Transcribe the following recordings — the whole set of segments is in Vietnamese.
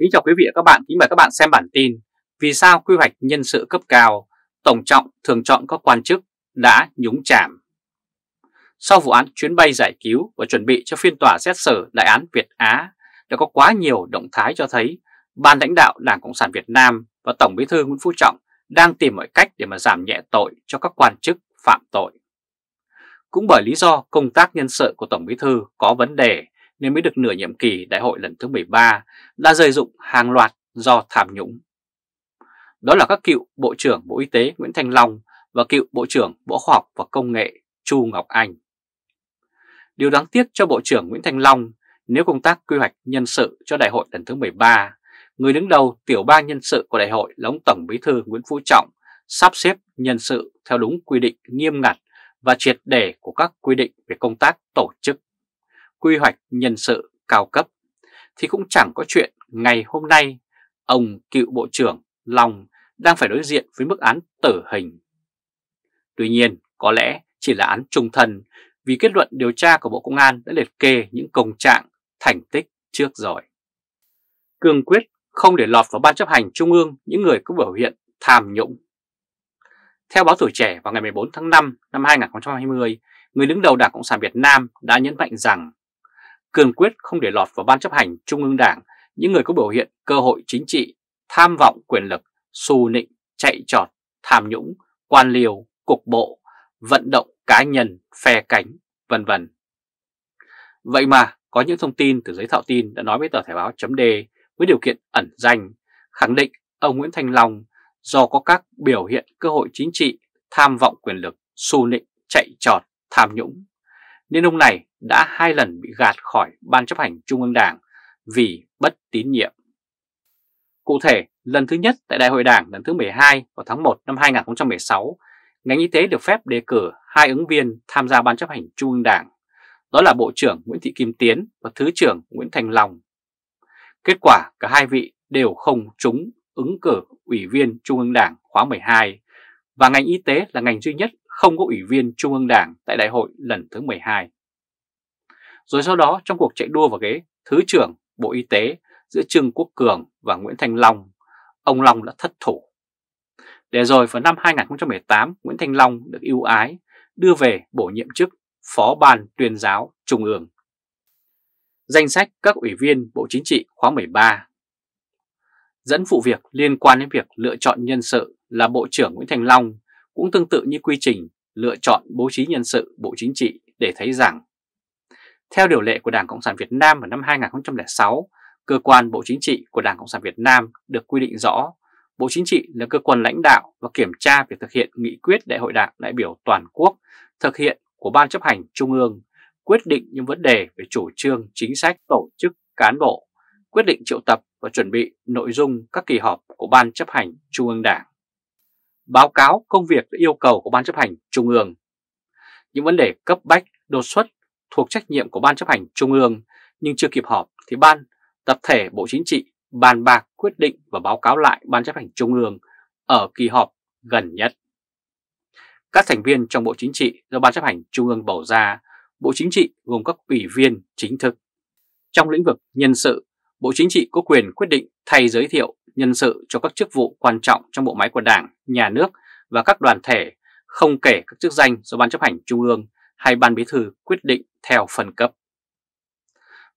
Kính chào quý vị và các bạn, kính mời các bạn xem bản tin Vì sao quy hoạch nhân sự cấp cao, Tổng trọng thường chọn các quan chức đã nhúng chạm Sau vụ án chuyến bay giải cứu và chuẩn bị cho phiên tòa xét xử đại án Việt Á đã có quá nhiều động thái cho thấy Ban lãnh đạo Đảng Cộng sản Việt Nam và Tổng bí thư Nguyễn Phú Trọng đang tìm mọi cách để mà giảm nhẹ tội cho các quan chức phạm tội. Cũng bởi lý do công tác nhân sự của Tổng bí thư có vấn đề nên mới được nửa nhiệm kỳ đại hội lần thứ 13 đã rơi dụng hàng loạt do tham nhũng. Đó là các cựu Bộ trưởng Bộ Y tế Nguyễn Thanh Long và cựu Bộ trưởng Bộ Khoa học và Công nghệ Chu Ngọc Anh. Điều đáng tiếc cho Bộ trưởng Nguyễn Thanh Long nếu công tác quy hoạch nhân sự cho đại hội lần thứ 13, người đứng đầu tiểu ban nhân sự của đại hội là ông Tổng Bí thư Nguyễn Phú Trọng sắp xếp nhân sự theo đúng quy định nghiêm ngặt và triệt đề của các quy định về công tác tổ chức quy hoạch nhân sự cao cấp, thì cũng chẳng có chuyện ngày hôm nay ông cựu Bộ trưởng Long đang phải đối diện với mức án tử hình. Tuy nhiên, có lẽ chỉ là án trung thân vì kết luận điều tra của Bộ Công an đã liệt kê những công trạng, thành tích trước rồi. Cương quyết không để lọt vào Ban chấp hành Trung ương những người có biểu hiện tham nhũng. Theo báo tuổi trẻ vào ngày 14 tháng 5 năm 2020, người đứng đầu Đảng Cộng sản Việt Nam đã nhấn mạnh rằng cương quyết không để lọt vào Ban chấp hành Trung ương Đảng những người có biểu hiện cơ hội chính trị, tham vọng quyền lực, xù nịnh, chạy trọt, tham nhũng, quan liều, cục bộ, vận động cá nhân, phe cánh, vân vân. Vậy mà có những thông tin từ giấy thạo tin đã nói với tờ Thể báo chấm D với điều kiện ẩn danh, khẳng định ông Nguyễn Thanh Long do có các biểu hiện cơ hội chính trị, tham vọng quyền lực, xu nịnh, chạy trọt, tham nhũng, nên ông này đã hai lần bị gạt khỏi Ban chấp hành Trung ương Đảng vì bất tín nhiệm. Cụ thể, lần thứ nhất tại Đại hội Đảng lần thứ 12 vào tháng 1 năm 2016, ngành y tế được phép đề cử hai ứng viên tham gia Ban chấp hành Trung ương Đảng, đó là Bộ trưởng Nguyễn Thị Kim Tiến và Thứ trưởng Nguyễn Thành Long. Kết quả cả hai vị đều không trúng ứng cử Ủy viên Trung ương Đảng khóa 12 và ngành y tế là ngành duy nhất không có ủy viên Trung ương Đảng tại đại hội lần thứ 12. Rồi sau đó trong cuộc chạy đua vào ghế Thứ trưởng Bộ Y tế giữa Trương Quốc Cường và Nguyễn Thanh Long, ông Long đã thất thủ. Để rồi vào năm 2018, Nguyễn Thanh Long được ưu ái đưa về bổ nhiệm chức Phó Ban Tuyên giáo Trung ương. Danh sách các ủy viên Bộ Chính trị khóa 13 Dẫn vụ việc liên quan đến việc lựa chọn nhân sự là Bộ trưởng Nguyễn Thành Long cũng tương tự như quy trình lựa chọn bố trí nhân sự Bộ Chính trị để thấy rằng theo điều lệ của Đảng Cộng sản Việt Nam vào năm 2006, cơ quan Bộ Chính trị của Đảng Cộng sản Việt Nam được quy định rõ Bộ Chính trị là cơ quan lãnh đạo và kiểm tra việc thực hiện nghị quyết Đại hội Đảng đại biểu toàn quốc, thực hiện của Ban chấp hành Trung ương, quyết định những vấn đề về chủ trương, chính sách, tổ chức, cán bộ, quyết định triệu tập và chuẩn bị nội dung các kỳ họp của Ban chấp hành Trung ương Đảng báo cáo công việc yêu cầu của Ban chấp hành Trung ương. Những vấn đề cấp bách, đột xuất thuộc trách nhiệm của Ban chấp hành Trung ương nhưng chưa kịp họp thì Ban Tập thể Bộ Chính trị bàn bạc quyết định và báo cáo lại Ban chấp hành Trung ương ở kỳ họp gần nhất. Các thành viên trong Bộ Chính trị do Ban chấp hành Trung ương bầu ra, Bộ Chính trị gồm các ủy viên chính thức. Trong lĩnh vực nhân sự, Bộ Chính trị có quyền quyết định thay giới thiệu nhân sự cho các chức vụ quan trọng trong bộ máy của Đảng, Nhà nước và các đoàn thể, không kể các chức danh do Ban chấp hành Trung ương hay Ban Bí thư quyết định theo phần cấp.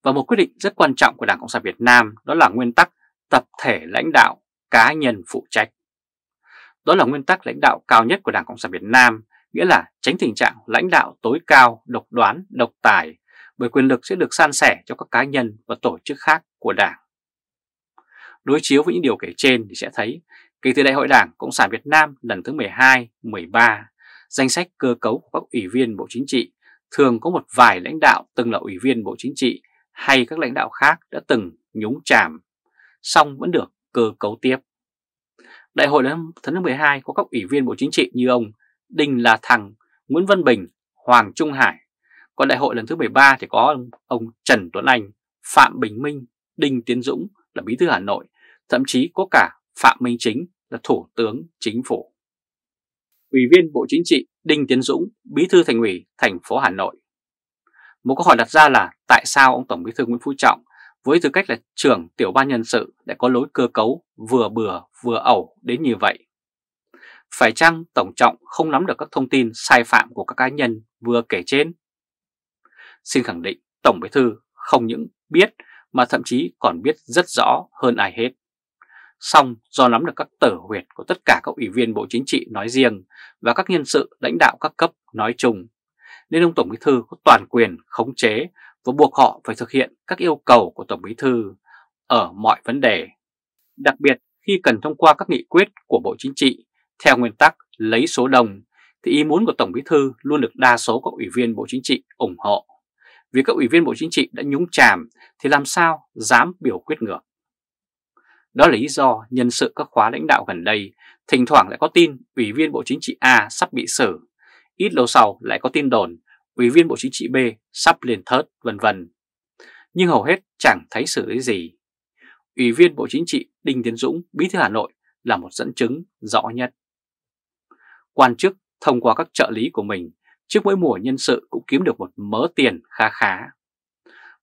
Và một quyết định rất quan trọng của Đảng Cộng sản Việt Nam đó là nguyên tắc tập thể lãnh đạo cá nhân phụ trách. Đó là nguyên tắc lãnh đạo cao nhất của Đảng Cộng sản Việt Nam, nghĩa là tránh tình trạng lãnh đạo tối cao, độc đoán, độc tài, bởi quyền lực sẽ được san sẻ cho các cá nhân và tổ chức khác của Đảng. Đối chiếu với những điều kể trên thì sẽ thấy kể từ Đại hội Đảng Cộng sản Việt Nam lần thứ 12, 13, danh sách cơ cấu của các ủy viên Bộ Chính trị thường có một vài lãnh đạo từng là ủy viên Bộ Chính trị hay các lãnh đạo khác đã từng nhúng chàm, song vẫn được cơ cấu tiếp. Đại hội lần thứ 12 có các ủy viên Bộ Chính trị như ông Đinh La Thăng, Nguyễn Văn Bình, Hoàng Trung Hải. Còn đại hội lần thứ 13 thì có ông Trần Tuấn Anh, Phạm Bình Minh, Đinh Tiến Dũng là bí thư Hà Nội, thậm chí có cả Phạm Minh Chính là Thủ tướng Chính phủ. Ủy viên Bộ Chính trị Đinh Tiến Dũng, bí thư thành ủy thành phố Hà Nội. Một câu hỏi đặt ra là tại sao ông Tổng bí thư Nguyễn Phú Trọng với tư cách là trưởng tiểu ban nhân sự lại có lối cơ cấu vừa bừa vừa ẩu đến như vậy? Phải chăng Tổng Trọng không nắm được các thông tin sai phạm của các cá nhân vừa kể trên? Xin khẳng định Tổng bí thư không những biết mà thậm chí còn biết rất rõ hơn ai hết. Song do nắm được các tờ huyệt của tất cả các ủy viên Bộ Chính trị nói riêng và các nhân sự lãnh đạo các cấp nói chung, nên ông Tổng Bí Thư có toàn quyền khống chế và buộc họ phải thực hiện các yêu cầu của Tổng Bí Thư ở mọi vấn đề. Đặc biệt khi cần thông qua các nghị quyết của Bộ Chính trị theo nguyên tắc lấy số đồng, thì ý muốn của Tổng Bí Thư luôn được đa số các ủy viên Bộ Chính trị ủng hộ vì các ủy viên Bộ Chính trị đã nhúng chàm thì làm sao dám biểu quyết ngược. Đó là lý do nhân sự các khóa lãnh đạo gần đây, thỉnh thoảng lại có tin Ủy viên Bộ Chính trị A sắp bị xử, ít lâu sau lại có tin đồn Ủy viên Bộ Chính trị B sắp liền thớt, vân vân. Nhưng hầu hết chẳng thấy xử lý gì. Ủy viên Bộ Chính trị Đinh Tiến Dũng, Bí thư Hà Nội là một dẫn chứng rõ nhất. Quan chức thông qua các trợ lý của mình trước mỗi mùa nhân sự cũng kiếm được một mớ tiền khá khá.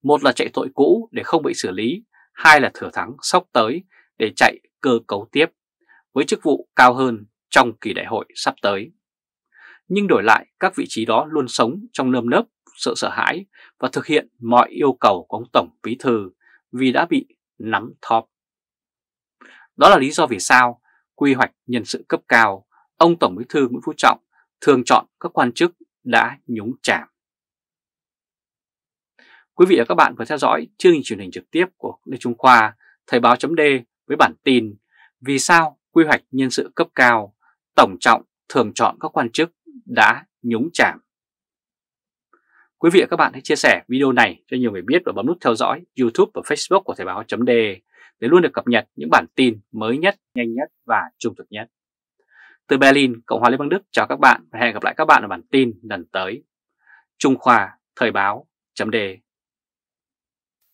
Một là chạy tội cũ để không bị xử lý, hai là thừa thắng sóc tới để chạy cơ cấu tiếp, với chức vụ cao hơn trong kỳ đại hội sắp tới. Nhưng đổi lại, các vị trí đó luôn sống trong nơm nớp, sợ sợ hãi và thực hiện mọi yêu cầu của ông Tổng Bí Thư vì đã bị nắm thóp. Đó là lý do vì sao quy hoạch nhân sự cấp cao, ông Tổng Bí Thư Nguyễn Phú Trọng thường chọn các quan chức đã nhúng chạm. Quý vị và các bạn vừa theo dõi chương trình truyền hình trực tiếp của Lê Trung Khoa, Thời báo chấm với bản tin Vì sao quy hoạch nhân sự cấp cao, tổng trọng thường chọn các quan chức đã nhúng chạm. Quý vị và các bạn hãy chia sẻ video này cho nhiều người biết và bấm nút theo dõi YouTube và Facebook của Thời báo chấm để luôn được cập nhật những bản tin mới nhất, nhanh nhất và trung thực nhất. Từ Berlin, Cộng hòa Liên bang Đức chào các bạn và hẹn gặp lại các bạn ở bản tin lần tới. Trung Khoa, Thời báo, chấm đề.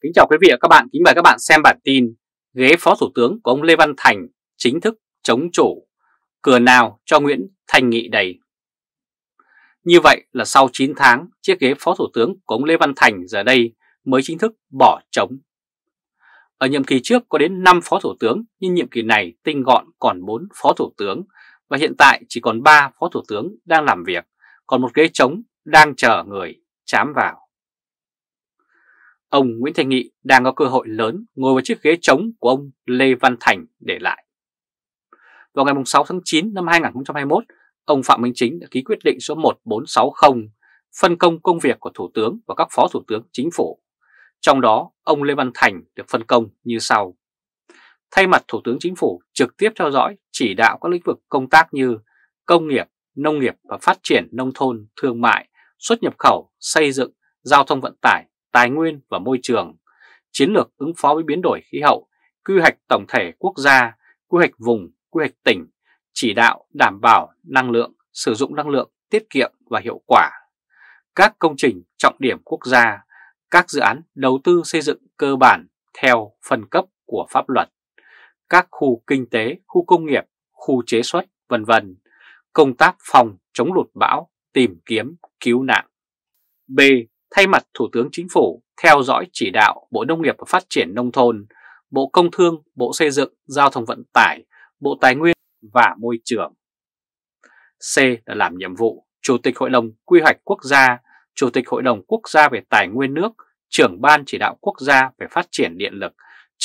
Kính chào quý vị và các bạn, kính mời các bạn xem bản tin Ghế Phó Thủ tướng của ông Lê Văn Thành chính thức chống chủ, cửa nào cho Nguyễn Thành Nghị đầy. Như vậy là sau 9 tháng, chiếc ghế Phó Thủ tướng của ông Lê Văn Thành giờ đây mới chính thức bỏ trống. Ở nhiệm kỳ trước có đến 5 Phó Thủ tướng, nhưng nhiệm kỳ này tinh gọn còn 4 Phó Thủ tướng, và hiện tại chỉ còn 3 phó thủ tướng đang làm việc, còn một ghế trống đang chờ người chám vào. Ông Nguyễn Thành Nghị đang có cơ hội lớn ngồi vào chiếc ghế trống của ông Lê Văn Thành để lại. Vào ngày 6 tháng 9 năm 2021, ông Phạm Minh Chính đã ký quyết định số 1460 phân công công việc của Thủ tướng và các Phó Thủ tướng Chính phủ. Trong đó, ông Lê Văn Thành được phân công như sau thay mặt Thủ tướng Chính phủ trực tiếp theo dõi, chỉ đạo các lĩnh vực công tác như công nghiệp, nông nghiệp và phát triển nông thôn, thương mại, xuất nhập khẩu, xây dựng, giao thông vận tải, tài nguyên và môi trường, chiến lược ứng phó với biến đổi khí hậu, quy hoạch tổng thể quốc gia, quy hoạch vùng, quy hoạch tỉnh, chỉ đạo đảm bảo năng lượng, sử dụng năng lượng tiết kiệm và hiệu quả, các công trình trọng điểm quốc gia, các dự án đầu tư xây dựng cơ bản theo phân cấp của pháp luật các khu kinh tế, khu công nghiệp, khu chế xuất, vân vân. Công tác phòng chống lụt bão, tìm kiếm, cứu nạn. B. Thay mặt Thủ tướng Chính phủ theo dõi chỉ đạo Bộ Nông nghiệp và Phát triển Nông thôn, Bộ Công Thương, Bộ Xây dựng, Giao thông Vận tải, Bộ Tài nguyên và Môi trường. C. Là làm nhiệm vụ Chủ tịch Hội đồng Quy hoạch Quốc gia, Chủ tịch Hội đồng Quốc gia về Tài nguyên nước, trưởng ban chỉ đạo quốc gia về phát triển điện lực,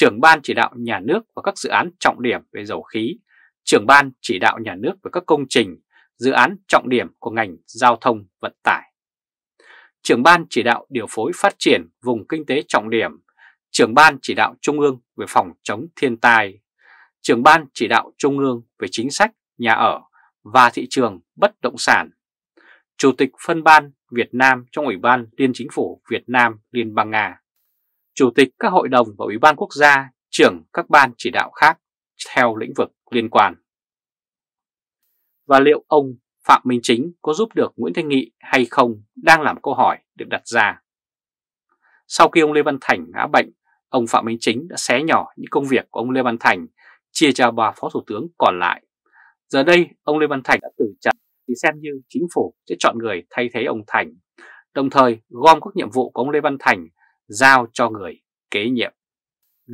trưởng ban chỉ đạo nhà nước và các dự án trọng điểm về dầu khí, trưởng ban chỉ đạo nhà nước về các công trình, dự án trọng điểm của ngành giao thông vận tải, trưởng ban chỉ đạo điều phối phát triển vùng kinh tế trọng điểm, trưởng ban chỉ đạo trung ương về phòng chống thiên tai, trưởng ban chỉ đạo trung ương về chính sách nhà ở và thị trường bất động sản, chủ tịch phân ban Việt Nam trong Ủy ban Liên Chính phủ Việt Nam Liên bang Nga chủ tịch các hội đồng và ủy ban quốc gia, trưởng các ban chỉ đạo khác theo lĩnh vực liên quan. Và liệu ông Phạm Minh Chính có giúp được Nguyễn Thanh Nghị hay không đang làm câu hỏi được đặt ra. Sau khi ông Lê Văn Thành ngã bệnh, ông Phạm Minh Chính đã xé nhỏ những công việc của ông Lê Văn Thành chia cho bà Phó Thủ tướng còn lại. Giờ đây, ông Lê Văn Thành đã từ chặn thì xem như chính phủ sẽ chọn người thay thế ông Thành, đồng thời gom các nhiệm vụ của ông Lê Văn Thành giao cho người kế nhiệm.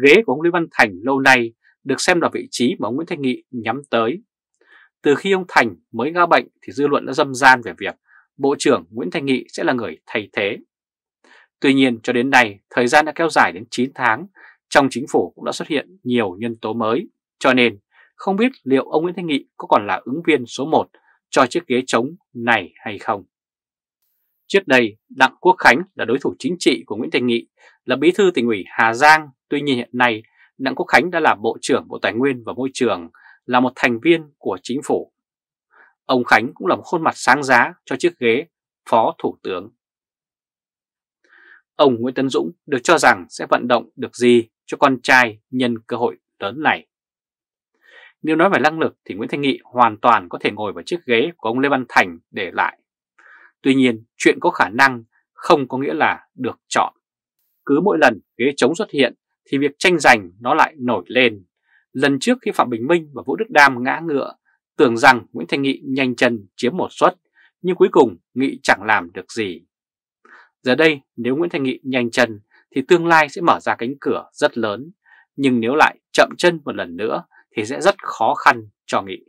Ghế của ông Lý Văn Thành lâu nay được xem là vị trí mà ông Nguyễn Thanh Nghị nhắm tới. Từ khi ông Thành mới ngã bệnh thì dư luận đã dâm gian về việc Bộ trưởng Nguyễn Thanh Nghị sẽ là người thay thế. Tuy nhiên cho đến nay, thời gian đã kéo dài đến 9 tháng, trong chính phủ cũng đã xuất hiện nhiều nhân tố mới, cho nên không biết liệu ông Nguyễn Thanh Nghị có còn là ứng viên số 1 cho chiếc ghế trống này hay không. Trước đây, Đặng Quốc Khánh là đối thủ chính trị của Nguyễn Thành Nghị, là bí thư tỉnh ủy Hà Giang. Tuy nhiên hiện nay, Đặng Quốc Khánh đã là Bộ trưởng Bộ Tài nguyên và Môi trường, là một thành viên của chính phủ. Ông Khánh cũng là một khuôn mặt sáng giá cho chiếc ghế Phó Thủ tướng. Ông Nguyễn Tấn Dũng được cho rằng sẽ vận động được gì cho con trai nhân cơ hội lớn này. Nếu nói về năng lực thì Nguyễn thành Nghị hoàn toàn có thể ngồi vào chiếc ghế của ông Lê Văn Thành để lại. Tuy nhiên, chuyện có khả năng không có nghĩa là được chọn. Cứ mỗi lần ghế chống xuất hiện thì việc tranh giành nó lại nổi lên. Lần trước khi Phạm Bình Minh và Vũ Đức Đam ngã ngựa, tưởng rằng Nguyễn Thanh Nghị nhanh chân chiếm một suất, nhưng cuối cùng Nghị chẳng làm được gì. Giờ đây, nếu Nguyễn Thanh Nghị nhanh chân thì tương lai sẽ mở ra cánh cửa rất lớn, nhưng nếu lại chậm chân một lần nữa thì sẽ rất khó khăn cho Nghị.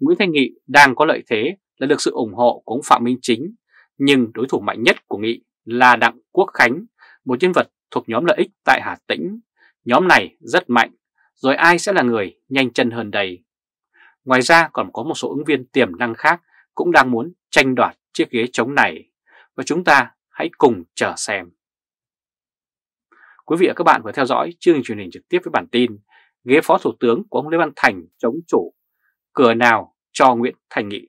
Nguyễn Thanh Nghị đang có lợi thế là được sự ủng hộ của ông Phạm Minh Chính, nhưng đối thủ mạnh nhất của Nghị là Đặng Quốc Khánh, một nhân vật thuộc nhóm lợi ích tại Hà Tĩnh. Nhóm này rất mạnh, rồi ai sẽ là người nhanh chân hơn đầy Ngoài ra còn có một số ứng viên tiềm năng khác cũng đang muốn tranh đoạt chiếc ghế trống này, và chúng ta hãy cùng chờ xem. Quý vị và các bạn vừa theo dõi chương trình truyền hình trực tiếp với bản tin Ghế Phó Thủ tướng của ông Lê Văn Thành chống chủ, cửa nào cho Nguyễn Thành Nghị.